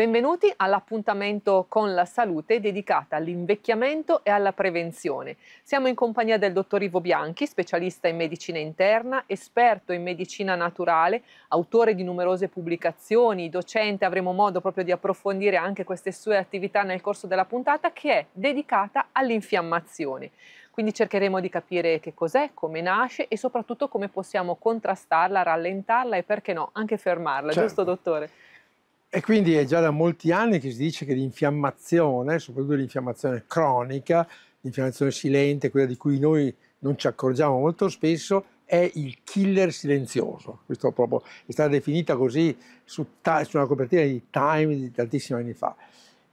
Benvenuti all'appuntamento con la salute dedicata all'invecchiamento e alla prevenzione. Siamo in compagnia del dottor Ivo Bianchi, specialista in medicina interna, esperto in medicina naturale, autore di numerose pubblicazioni, docente, avremo modo proprio di approfondire anche queste sue attività nel corso della puntata che è dedicata all'infiammazione. Quindi cercheremo di capire che cos'è, come nasce e soprattutto come possiamo contrastarla, rallentarla e perché no, anche fermarla, certo. giusto dottore? E quindi è già da molti anni che si dice che l'infiammazione, soprattutto l'infiammazione cronica, l'infiammazione silente, quella di cui noi non ci accorgiamo molto spesso, è il killer silenzioso. Questo proprio è stata definita così su, su una copertina di Time di tantissimi anni fa.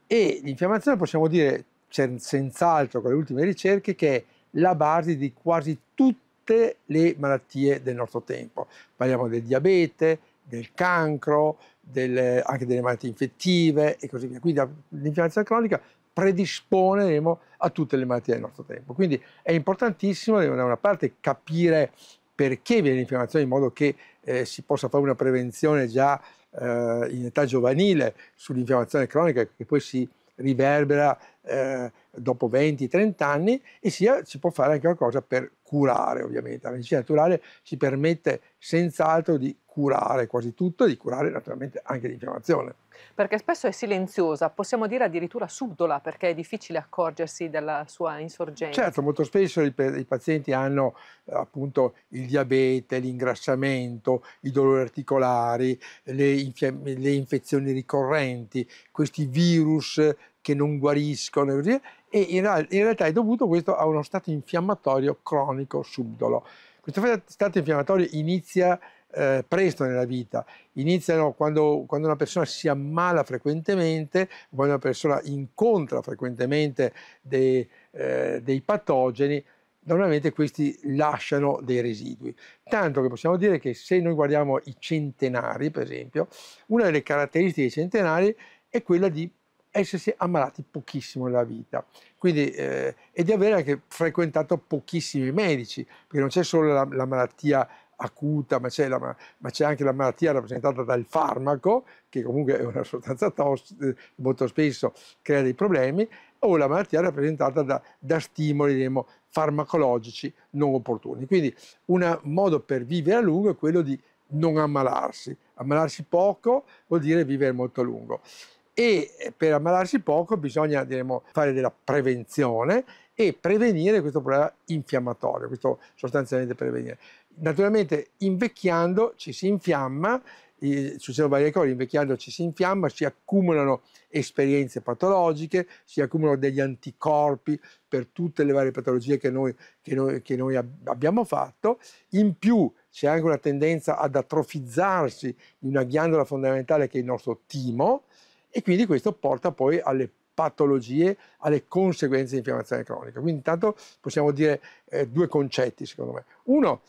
E l'infiammazione possiamo dire senz'altro con le ultime ricerche che è la base di quasi tutte le malattie del nostro tempo. Parliamo del diabete, del cancro, delle, anche delle malattie infettive e così via. Quindi l'infiammazione cronica predisponeremo a tutte le malattie del nostro tempo. Quindi è importantissimo da una parte capire perché viene l'infiammazione in modo che eh, si possa fare una prevenzione già eh, in età giovanile sull'infiammazione cronica che poi si riverbera eh, dopo 20-30 anni e sia si può fare anche qualcosa per curare ovviamente. La medicina naturale ci permette senz'altro di curare quasi tutto e di curare naturalmente anche l'infiammazione. Perché spesso è silenziosa, possiamo dire addirittura subdola, perché è difficile accorgersi della sua insorgenza. Certo, molto spesso i, i pazienti hanno eh, appunto il diabete, l'ingrassamento, i dolori articolari, le, le infezioni ricorrenti, questi virus che non guariscono e così via, e in, in realtà è dovuto questo a uno stato infiammatorio cronico subdolo. Questo stato infiammatorio inizia eh, presto nella vita, iniziano quando, quando, una persona si ammala frequentemente, quando una persona incontra frequentemente dei, eh, dei patogeni, normalmente questi lasciano dei residui. Tanto che possiamo dire che se noi guardiamo i centenari, per esempio, una delle caratteristiche dei centenari è quella di essersi ammalati pochissimo nella vita Quindi, eh, e di avere anche frequentato pochissimi medici, perché non c'è solo la, la malattia acuta, ma c'è, la, ma c'è, anche la malattia rappresentata dal farmaco, che comunque è una sostanza tossica, eh, molto spesso crea dei problemi, o la malattia rappresentata da, da stimoli diremo, farmacologici non opportuni. Quindi un modo per vivere a lungo è quello di non ammalarsi. Ammalarsi poco vuol dire vivere molto a lungo. E eh, per ammalarsi poco bisogna diremo, fare della prevenzione e prevenire questo problema infiammatorio, questo sostanzialmente prevenire naturalmente invecchiando ci si infiamma, succedono varie cose, invecchiando ci si infiamma, si accumulano esperienze patologiche, si accumulano degli anticorpi per tutte le varie patologie che noi, che noi, che noi abbiamo fatto, in più c'è anche una tendenza ad atrofizzarsi di una ghiandola fondamentale che è il nostro timo e quindi questo porta poi alle patologie, alle conseguenze di infiammazione cronica. Quindi intanto possiamo dire eh, due concetti secondo me. Uno,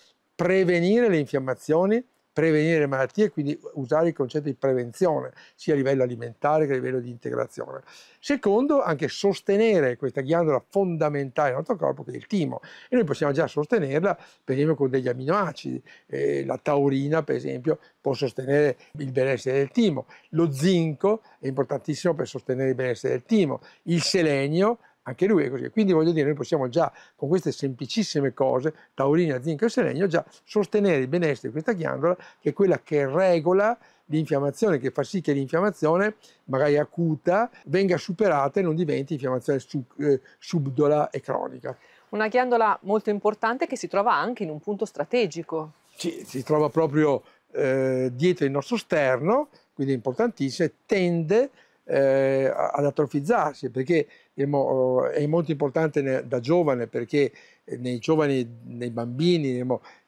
prevenire le infiammazioni, prevenire le malattie, quindi usare il concetto di prevenzione, sia a livello alimentare che a livello di integrazione. Secondo, anche sostenere questa ghiandola fondamentale del nostro corpo, che è il timo. E noi possiamo già sostenerla, per esempio, con degli aminoacidi. Eh, la taurina, per esempio, può sostenere il benessere del timo. Lo zinco è importantissimo per sostenere il benessere del timo. Il selenio anche lui è così. Quindi voglio dire, noi possiamo già con queste semplicissime cose, taurina, zinco e selenio, già sostenere il benessere di questa ghiandola che è quella che regola l'infiammazione, che fa sì che l'infiammazione, magari acuta, venga superata e non diventi infiammazione sub, eh, subdola e cronica. Una ghiandola molto importante che si trova anche in un punto strategico. Ci, si trova proprio eh, dietro il nostro sterno, quindi è importantissima, tende eh, ad atrofizzarsi, perché è, oh, molto importante da giovane, perché nei giovani, nei bambini,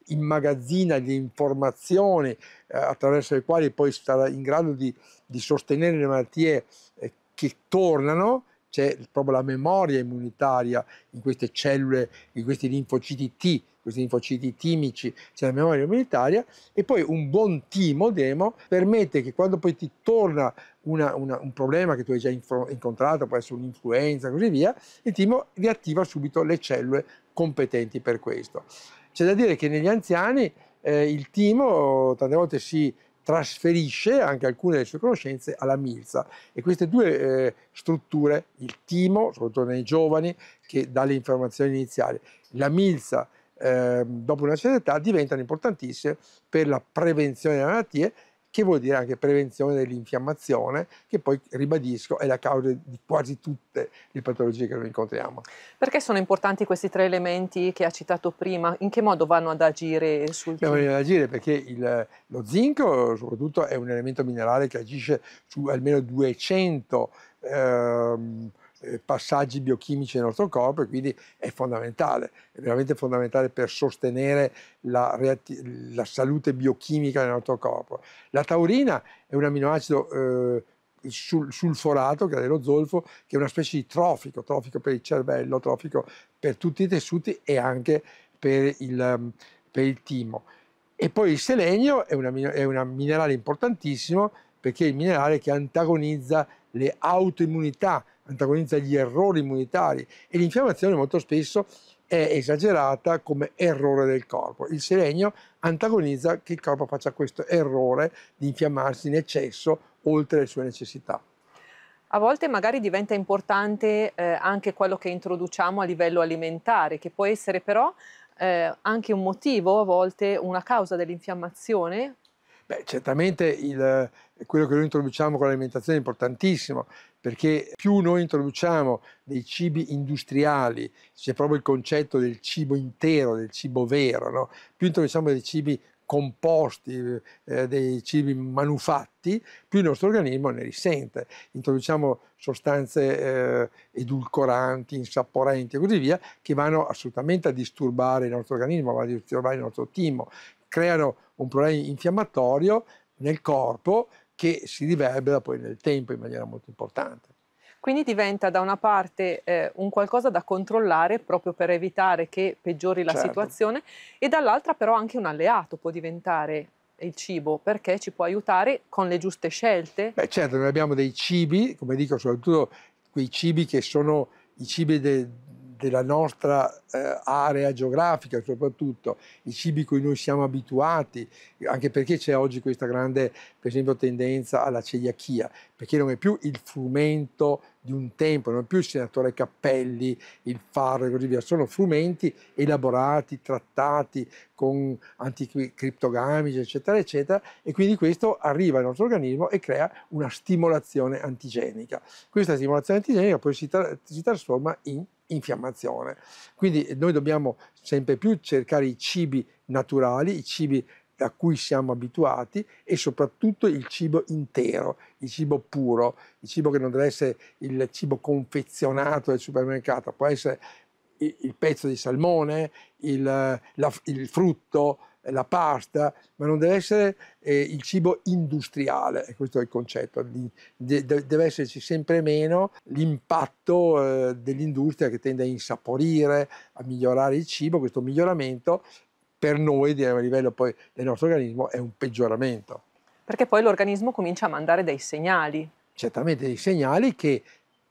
immagazzina le informazioni eh, attraverso le quali poi sarà in grado di, di sostenere le malattie eh, che tornano c'è proprio la memoria immunitaria in queste cellule, in questi linfociti T, questi linfociti timici, c'è la memoria immunitaria e poi un buon timo demo permette che quando poi ti torna una, una, un problema che tu hai già incontrato, può essere un'influenza e così via, il timo riattiva subito le cellule competenti per questo. C'è da dire che negli anziani eh, il timo tante volte si trasferisce anche alcune delle sue conoscenze alla Milza e queste due eh, strutture, il Timo, soprattutto nei giovani, che dà le informazioni iniziali, la Milza eh, dopo una certa età diventano importantissime per la prevenzione delle malattie che vuol dire anche prevenzione dell'infiammazione, che poi, ribadisco, è la causa di quasi tutte le patologie che noi incontriamo. Perché sono importanti questi tre elementi che ha citato prima? In che modo vanno ad agire sul zinco? Vanno ad agire perché il, lo zinco soprattutto è un elemento minerale che agisce su almeno 200 ehm, eh, passaggi biochimici nel nostro corpo e quindi è fondamentale, è veramente fondamentale per sostenere la, la salute biochimica del nostro corpo. La taurina è un aminoacido eh, sul, sulforato, che è lo zolfo, che è una specie di trofico, trofico per il cervello, trofico per tutti i tessuti e anche per il, per il timo. E poi il selenio è un minerale importantissimo perché è il minerale che antagonizza le autoimmunità antagonizza gli errori immunitari e l'infiammazione molto spesso è esagerata come errore del corpo. Il selenio antagonizza che il corpo faccia questo errore di infiammarsi in eccesso oltre le sue necessità. A volte magari diventa importante eh, anche quello che introduciamo a livello alimentare, che può essere però eh, anche un motivo, a volte una causa dell'infiammazione, Beh, certamente il, eh, quello che noi introduciamo con l'alimentazione è importantissimo, perché più noi introduciamo dei cibi industriali, c'è proprio il concetto del cibo intero, del cibo vero, no? più introduciamo dei cibi composti, eh, eh dei cibi manufatti, più il nostro organismo ne risente. Introduciamo sostanze eh, edulcoranti, insaporenti e così via, che vanno assolutamente a disturbare il nostro organismo, vanno a disturbare il nostro timo, creano un problema infiammatorio nel corpo che si riverbera poi nel tempo in maniera molto importante. Quindi diventa da una parte eh, un qualcosa da controllare proprio per evitare che peggiori la certo. situazione e dall'altra però anche un alleato può diventare il cibo perché ci può aiutare con le giuste scelte. Beh certo, noi abbiamo dei cibi, come dico soprattutto quei cibi che sono i cibi de, della nostra eh, area geografica, soprattutto i cibi cui noi siamo abituati, anche perché c'è oggi questa grande, per esempio, tendenza alla celiachia, perché non è più il frumento di un tempo, non è più il senatore Cappelli, il farro e così via, sono frumenti elaborati, trattati con anticriptogamici, eccetera, eccetera, e quindi questo arriva al nostro organismo e crea una stimolazione antigenica. Questa stimolazione antigenica poi si, tra si trasforma in infiammazione. Quindi eh, noi dobbiamo sempre più cercare i cibi naturali, i cibi a cui siamo abituati e soprattutto il cibo intero, il cibo puro, il cibo che non deve essere il cibo confezionato del supermercato, può essere il, pezzo di salmone, il, la, il frutto, eh, la pasta, ma non deve essere eh, il cibo industriale, questo è il concetto, de de deve esserci sempre meno l'impatto eh, dell'industria che tende a insaporire, a migliorare il cibo, questo miglioramento per noi a livello poi del nostro organismo è un peggioramento. Perché poi l'organismo comincia a mandare dei segnali. Certamente dei segnali che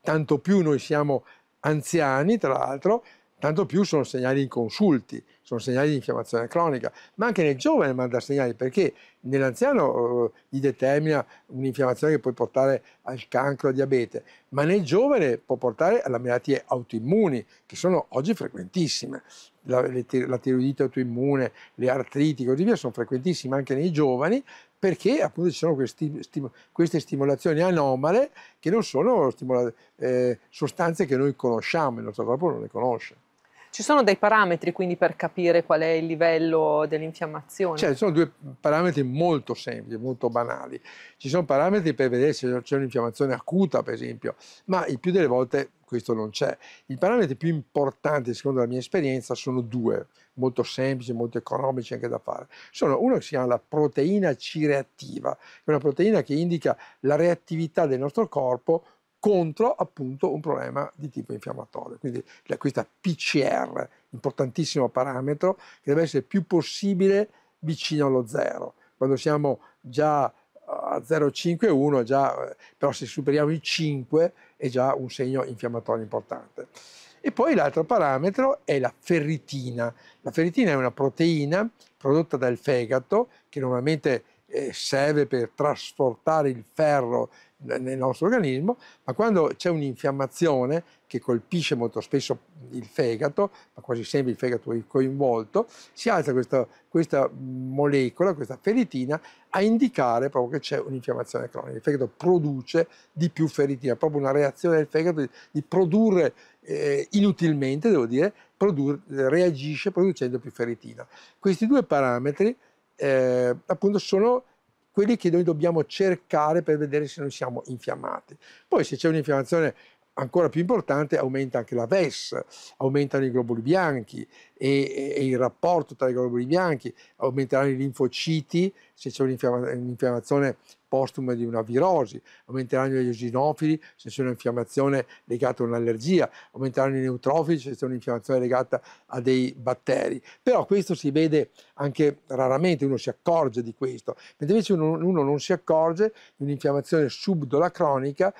tanto più noi siamo anziani, tra l'altro, tanto più sono segnali inconsulti sono segnali di infiammazione cronica, ma anche nel giovane manda segnali perché nell'anziano eh, gli determina un'infiammazione che può portare al cancro, al diabete, ma nel giovane può portare alle malattie autoimmuni che sono oggi frequentissime. La, le, la tiroidite autoimmune, le artriti così via sono frequentissime anche nei giovani perché appunto ci sono questi, stimo, queste stimolazioni anomale che non sono stimola, eh, sostanze che noi conosciamo, il nostro corpo non le conosce. Ci sono dei parametri quindi per capire qual è il livello dell'infiammazione? Cioè, ci sono due parametri molto semplici, molto banali. Ci sono parametri per vedere se c'è un'infiammazione acuta, per esempio, ma il più delle volte questo non c'è. I parametri più importanti, secondo la mia esperienza, sono due, molto semplici, molto economici anche da fare. Sono uno che si chiama la proteina C reattiva, che è una proteina che indica la reattività del nostro corpo contro appunto un problema di tipo infiammatorio. Quindi questa PCR, importantissimo parametro, che deve essere più possibile vicino allo zero. Quando siamo già eh, a 0,5,1, già, eh, però se superiamo i 5 è già un segno infiammatorio importante. E poi l'altro parametro è la ferritina. La ferritina è una proteina prodotta dal fegato che normalmente eh, serve per trasportare il ferro nel nostro organismo, ma quando c'è un'infiammazione che colpisce molto spesso il fegato, ma quasi sempre il fegato è coinvolto, si alza questa, questa molecola, questa feritina, a indicare proprio che c'è un'infiammazione cronica. Il fegato produce di più feritina, proprio una reazione del fegato di, di produrre eh, inutilmente, devo dire, produrre, reagisce producendo più feritina. Questi due parametri eh, appunto sono quelli che noi dobbiamo cercare per vedere se noi siamo infiammati. Poi se c'è un'infiammazione ancora più importante, aumenta anche la VES, aumentano i globuli bianchi e, e, e il rapporto tra i globuli bianchi, aumenteranno i linfociti se c'è un'infiammazione postuma di una virosi, aumenteranno gli eosinofili se c'è un'infiammazione legata a un'allergia, aumenteranno i neutrofili se c'è un'infiammazione legata a dei batteri. Però questo si vede anche raramente, uno si accorge di questo, mentre invece uno, uno non si accorge di un'infiammazione subdola cronica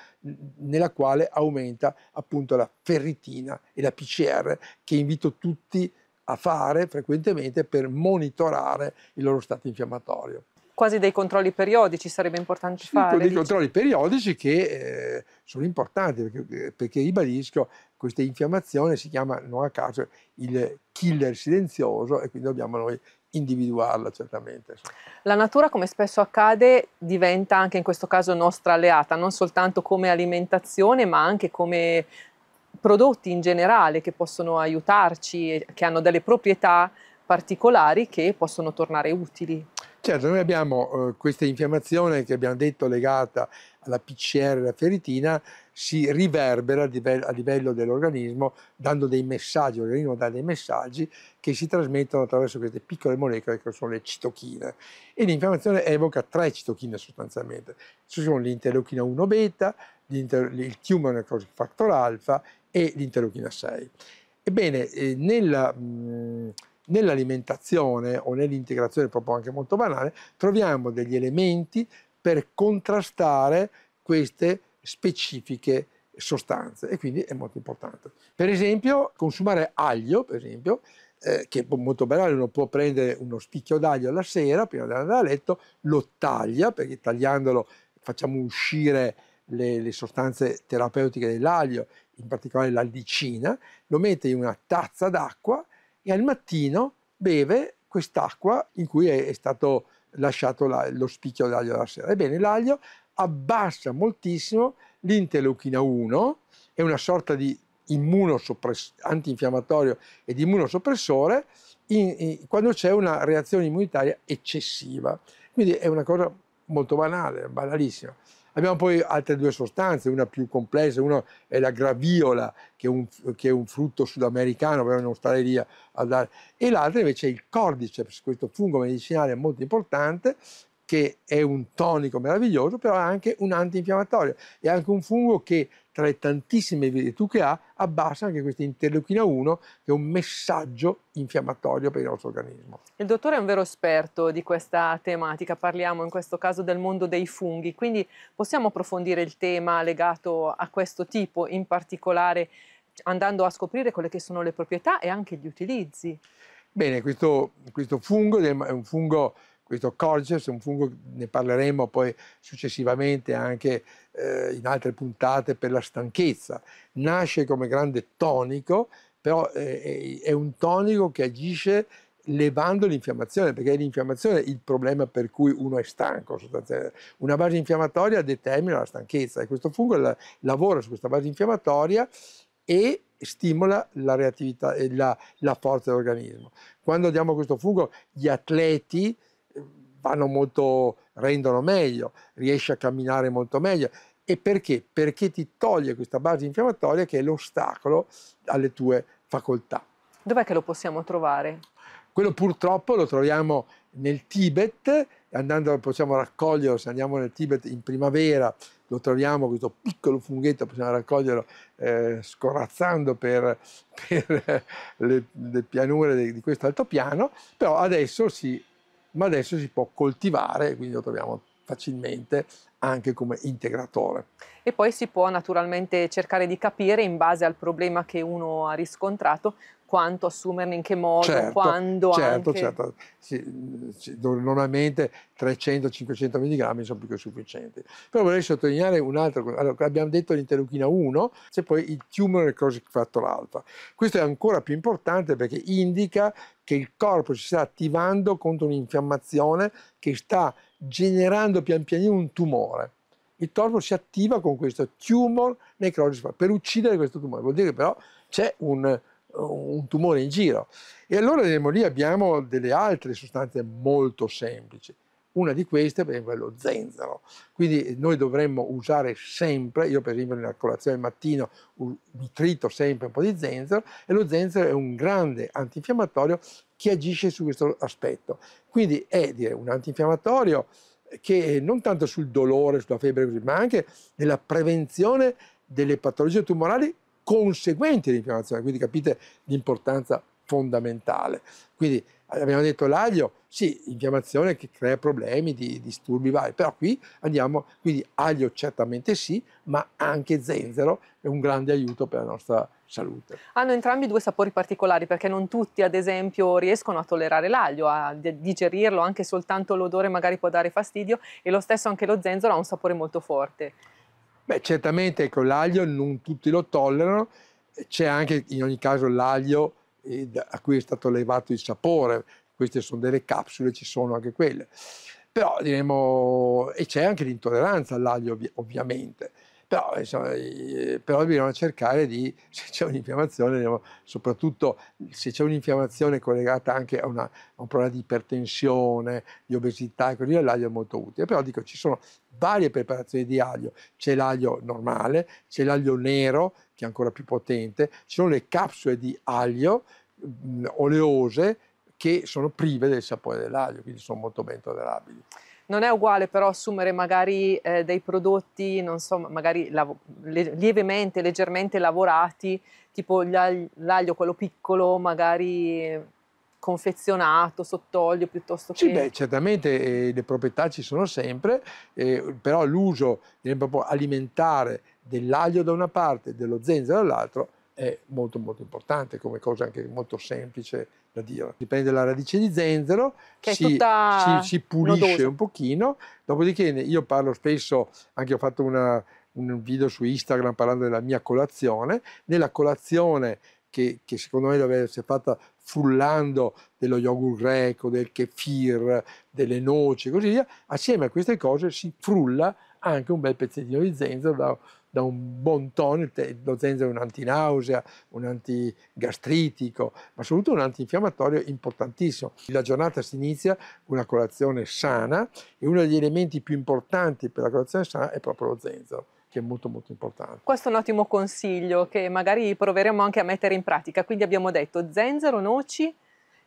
nella quale aumenta appunto la ferritina e la PCR che invito tutti a a fare frequentemente per monitorare il loro stato infiammatorio. Quasi dei controlli periodici sarebbe importante sì, fare. Dei dice. controlli periodici che eh, sono importanti perché, eh, perché ribadisco questa infiammazione si chiama non a caso il killer silenzioso e quindi dobbiamo noi individuarla certamente. La natura, come spesso accade, diventa anche in questo caso nostra alleata, non soltanto come alimentazione, ma anche come prodotti in generale che possono aiutarci, che hanno delle proprietà particolari che possono tornare utili. Certo, noi abbiamo eh, questa infiammazione che abbiamo detto legata alla PCR e alla ferritina, si riverbera a, livello, livello dell'organismo dando dei messaggi, l'organismo dà dei messaggi che si trasmettono attraverso queste piccole molecole che sono le citochine. E l'infiammazione evoca tre citochine sostanzialmente, ci sono l'interleuchina 1 beta, il tumor necrotic factor alfa e l'interleuchina 6. Ebbene, eh, nella, nell'alimentazione o nell'integrazione proprio anche molto banale, troviamo degli elementi per contrastare queste specifiche sostanze e quindi è molto importante. Per esempio, consumare aglio, per esempio, eh, che è molto banale, uno può prendere uno spicchio d'aglio alla sera prima di andare a letto, lo taglia, perché tagliandolo facciamo uscire le, le sostanze terapeutiche dell'aglio, in particolare l'aldicina, lo mette in una tazza d'acqua e al mattino beve quest'acqua in cui è, è stato lasciato la, lo spicchio dell'aglio della sera. Ebbene, l'aglio abbassa moltissimo l'interleuchina 1, è una sorta di antinfiammatorio ed immunosoppressore in, in, quando c'è una reazione immunitaria eccessiva. Quindi è una cosa molto banale, banalissima. Abbiamo poi altre due sostanze, una più complessa, una è la graviola, che è un, che è un frutto sudamericano, però non stare lì a dare, e l'altra invece è il cordyceps, questo fungo medicinale molto importante, che è un tonico meraviglioso, però è anche un antinfiammatorio, è anche un fungo che tra le tantissime virtù che ha, abbassa anche questa interleuchina 1, che è un messaggio infiammatorio per il nostro organismo. Il dottore è un vero esperto di questa tematica, parliamo in questo caso del mondo dei funghi, quindi possiamo approfondire il tema legato a questo tipo in particolare, andando a scoprire quelle che sono le proprietà e anche gli utilizzi. Bene, questo, questo fungo è un fungo questo Cordyceps è un fungo, ne parleremo poi successivamente anche eh, in altre puntate, per la stanchezza. Nasce come grande tonico, però eh, è un tonico che agisce levando l'infiammazione, perché è l'infiammazione il problema per cui uno è stanco. Una base infiammatoria determina la stanchezza e questo fungo la, lavora su questa base infiammatoria e stimola la reattività e la, la forza dell'organismo. Quando diamo questo fungo, gli atleti vanno molto, rendono meglio, riesci a camminare molto meglio. E perché? Perché ti toglie questa base infiammatoria che è l'ostacolo alle tue facoltà. Dov'è che lo possiamo trovare? Quello purtroppo lo troviamo nel Tibet, andando, possiamo raccoglierlo, se andiamo nel Tibet in primavera, lo troviamo, questo piccolo funghetto, possiamo raccoglierlo eh, scorazzando per, per le, le, pianure di, di questo altopiano, però adesso si ma adesso si può coltivare, quindi lo troviamo facilmente anche come integratore. E poi si può naturalmente cercare di capire in base al problema che uno ha riscontrato quanto assumerne, in che modo, certo, quando certo, anche. Certo, sì, sì, normalmente 300-500 mg sono più che sufficienti. Però vorrei sottolineare un altro, allora, abbiamo detto l'interleuchina 1, c'è poi il tumor necrosis factor alfa. Questo è ancora più importante perché indica che il corpo si sta attivando contro un'infiammazione che sta generando pian pianino un tumore il corpo si attiva con questo tumor necrosis per uccidere questo tumore. Vuol dire che però c'è un, un tumore in giro. E allora andiamo lì, abbiamo delle altre sostanze molto semplici. Una di queste, per esempio, è lo zenzero. Quindi noi dovremmo usare sempre, io per esempio nella colazione al mattino mi trito sempre un po' di zenzero e lo zenzero è un grande antinfiammatorio che agisce su questo aspetto. Quindi è dire, un antinfiammatorio che eh, non tanto sul dolore, sulla febbre, ma anche nella prevenzione delle patologie tumorali conseguenti all'infiammazione, quindi capite l'importanza fondamentale. Quindi abbiamo detto l'aglio, sì, infiammazione che crea problemi di disturbi vari, però qui andiamo, quindi aglio certamente sì, ma anche zenzero è un grande aiuto per la nostra salute. Hanno entrambi due sapori particolari perché non tutti ad esempio riescono a tollerare l'aglio, a digerirlo, anche soltanto l'odore magari può dare fastidio e lo stesso anche lo zenzero ha un sapore molto forte. Beh, certamente ecco, l'aglio non tutti lo tollerano, c'è anche in ogni caso l'aglio a cui è stato levato il sapore, queste sono delle capsule, ci sono anche quelle. Però diremmo, e c'è anche l'intolleranza all'aglio ovviamente, però, insomma, però bisogna cercare di, se c'è un'infiammazione, soprattutto se c'è un'infiammazione collegata anche a, una, a, un problema di ipertensione, di obesità e così l'aglio è molto utile. Però dico, ci sono varie preparazioni di aglio, c'è l'aglio normale, c'è l'aglio nero, che è ancora più potente, ci sono le capsule di aglio mh, oleose che sono prive del sapore dell'aglio, quindi sono molto ben tollerabili. Non è uguale però assumere magari eh, dei prodotti, non so, magari lav- lievemente, leggermente lavorati, tipo l'ag- l'aglio quello piccolo, magari confezionato sott'olio piuttosto che... Sì, beh, certamente eh, le proprietà ci sono sempre, eh, però l'uso proprio alimentare dell'aglio da una parte e dello zenzero dall'altra è molto molto importante come cosa anche molto semplice Addio. Si prende la radice di zenzero, si, si, si, pulisce nodosa. un pochino, dopodiché io parlo spesso, anche ho fatto una, un video su Instagram parlando della mia colazione, nella colazione che, che secondo me deve essere fatta frullando dello yogurt greco, del kefir, delle noci e così via, assieme a queste cose si frulla anche un bel pezzettino di zenzero da da un buon tono, lo zenzero è un antinausea, un antigastritico, ma soprattutto un antinfiammatorio importantissimo. La giornata si inizia con una colazione sana e uno degli elementi più importanti per la colazione sana è proprio lo zenzero che è molto molto importante. Questo è un ottimo consiglio che magari proveremo anche a mettere in pratica. Quindi abbiamo detto zenzero, noci,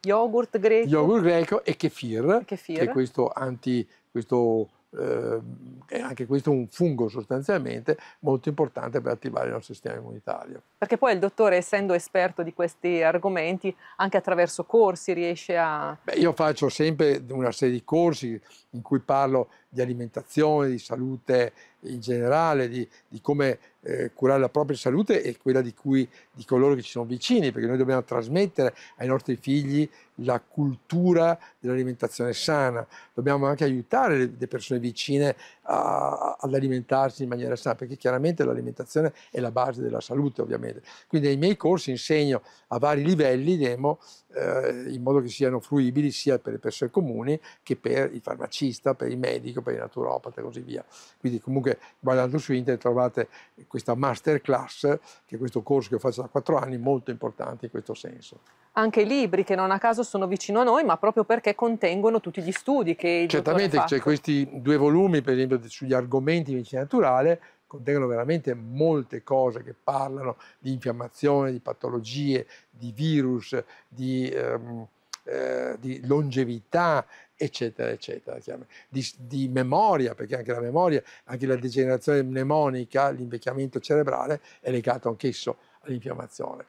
yogurt greco. Yogurt greco e kefir, kefir. che è questo, anti, questo eh, anche questo un fungo sostanzialmente molto importante per attivare il nostro sistema immunitario. Perché poi il dottore, essendo esperto di questi argomenti, anche attraverso corsi riesce a... Beh, io faccio sempre una serie di corsi in cui parlo di alimentazione, di salute in generale, di, di come eh, curare la propria salute e quella di, cui, di coloro che ci sono vicini, perché noi dobbiamo trasmettere ai nostri figli la cultura dell'alimentazione sana, dobbiamo anche aiutare le, le persone vicine a, ad alimentarsi in maniera sana, perché chiaramente l'alimentazione è la base della salute ovviamente. Quindi nei miei corsi insegno a vari livelli demo eh, in modo che siano fruibili sia per le persone comuni che per il farmacista, per il medico, per il naturopata e così via. Quindi comunque guardando su internet trovate questa masterclass, che è questo corso che faccio da quattro anni, molto importante in questo senso anche i libri che non a caso sono vicino a noi, ma proprio perché contengono tutti gli studi che il Certamente c'è cioè, questi due volumi, per esempio, sugli argomenti di medicina naturale, contengono veramente molte cose che parlano di infiammazione, di patologie, di virus, di, ehm, eh, di longevità, eccetera, eccetera, di, di, memoria, perché anche la memoria, anche la degenerazione mnemonica, l'invecchiamento cerebrale è legato anch'esso all'infiammazione.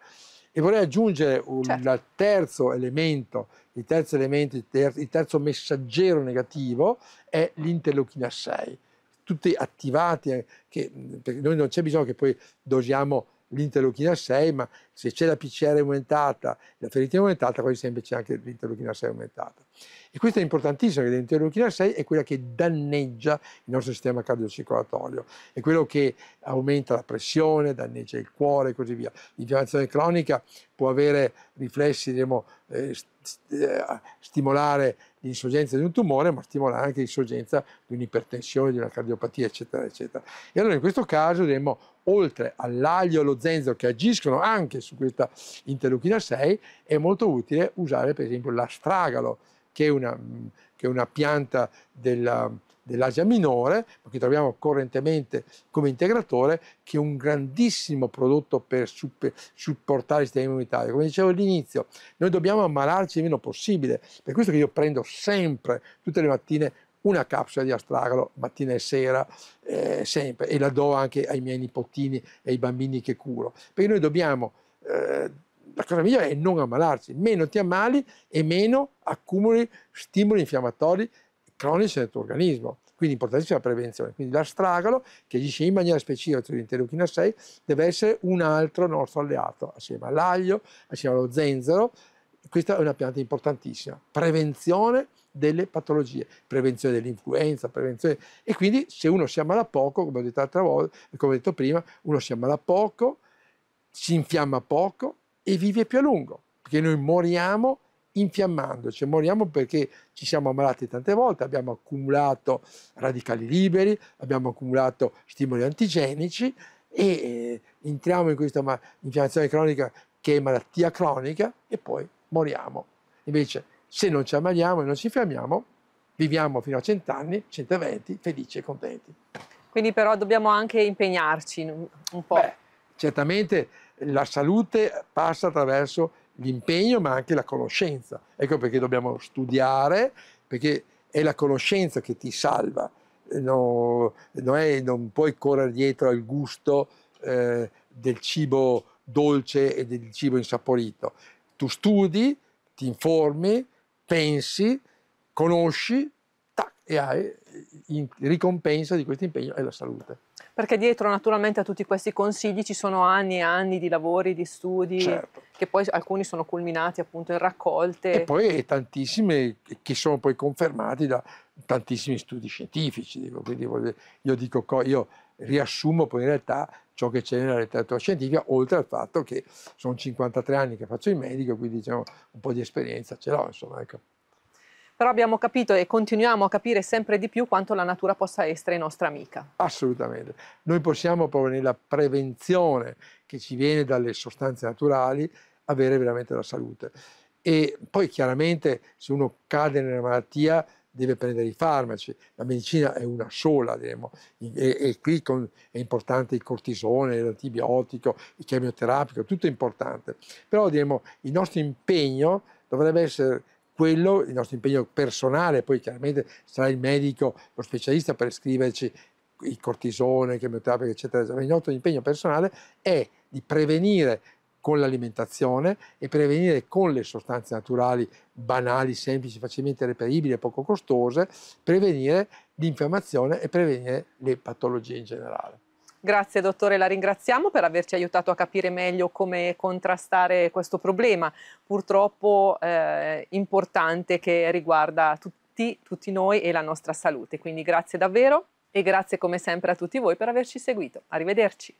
E vorrei aggiungere un certo. terzo elemento, il terzo elemento, il terzo, messaggero negativo è l'interleuchina 6 tutti attivati, eh, che, perché noi non c'è bisogno che poi dosiamo l'interleuchina 6, ma se c'è la PCR aumentata e la ferritina aumentata, quasi sempre c'è anche l'interleuchina 6 aumentata. E questo è importantissimo, perché l'interleuchina 6 è quella che danneggia il nostro sistema cardiocircolatorio, è quello che aumenta la pressione, danneggia il cuore e così via. L'infiammazione cronica può avere riflessi, diremo, eh, eh stimolare l'insorgenza di un tumore, ma stimolare anche l'insorgenza di un'ipertensione, di una cardiopatia, eccetera, eccetera. E allora in questo caso, diremmo, oltre all'aglio e allo zenzero che agiscono anche su questa interleuchina 6, è molto utile usare per esempio l'astragalo, che che è una pianta della, dell'Asia minore, ma che troviamo correntemente come integratore, che è un grandissimo prodotto per supportare il sistema immunitario. Come dicevo all'inizio, noi dobbiamo ammalarci il meno possibile, per questo che io prendo sempre, tutte le mattine, una capsula di astragalo mattina e sera, eh, sempre, e la do anche ai miei nipotini e ai bambini che curo, perché noi dobbiamo, eh, la cosa migliore è non ammalarsi, meno ti ammali e meno accumuli stimoli infiammatori cronici nel tuo organismo. Quindi importantissima prevenzione. Quindi l'astragalo, che agisce in maniera specifica sull'interleuchina 6, deve essere un altro nostro alleato, assieme all'aglio, assieme allo zenzero. Questa è una pianta importantissima. Prevenzione delle patologie, prevenzione dell'influenza, prevenzione... E quindi se uno si ammala poco, come ho detto, altra volta, come ho detto prima, uno si ammala poco, si infiamma poco e vive più a lungo, perché noi moriamo infiammandoci, cioè moriamo perché ci siamo ammalati tante volte, abbiamo accumulato radicali liberi, abbiamo accumulato stimoli antigenici e eh, entriamo in questa infiammazione cronica che è malattia cronica e poi moriamo. Invece se non ci ammaliamo e non ci fermiamo, viviamo fino a 100 anni, 120, felici e contenti. Quindi però dobbiamo anche impegnarci un po'. Beh, certamente la salute passa attraverso l'impegno ma anche la conoscenza. Ecco perché dobbiamo studiare, perché è la conoscenza che ti salva. No, no è, non puoi correre dietro al gusto eh, del cibo dolce e del cibo insaporito. Tu studi, ti informi, pensi, conosci, tac, e hai in ricompensa di questo impegno è la salute. Perché dietro naturalmente a tutti questi consigli ci sono anni e anni di lavori, di studi, certo. che poi alcuni sono culminati appunto in raccolte. E poi tantissime che sono poi confermati da tantissimi studi scientifici. Dico. Quindi io, dico, io riassumo poi in realtà ciò che c'è nella letteratura scientifica, oltre al fatto che sono 53 anni che faccio il medico, quindi diciamo un po' di esperienza ce l'ho, insomma. Ecco. Però abbiamo capito e continuiamo a capire sempre di più quanto la natura possa essere nostra amica. Assolutamente. Noi possiamo proprio nella prevenzione che ci viene dalle sostanze naturali avere veramente la salute. E poi chiaramente se uno cade nella malattia deve prendere i farmaci, la medicina è una sola, diremo. E, e qui con, è importante il cortisone, l'antibiotico, il chemioterapico, tutto è importante. Però diremo, il nostro impegno dovrebbe essere quello, il nostro impegno personale, poi chiaramente sarà il medico, lo specialista per scriverci il cortisone, chemioterapico, eccetera, eccetera. Il nostro impegno personale è di prevenire con l'alimentazione e prevenire con le sostanze naturali banali, semplici, facilmente reperibili, e poco costose, prevenire l'infiammazione e prevenire le patologie in generale. Grazie dottore, la ringraziamo per averci aiutato a capire meglio come contrastare questo problema purtroppo eh, importante che riguarda tutti, tutti noi e la nostra salute. Quindi grazie davvero e grazie come sempre a tutti voi per averci seguito. Arrivederci.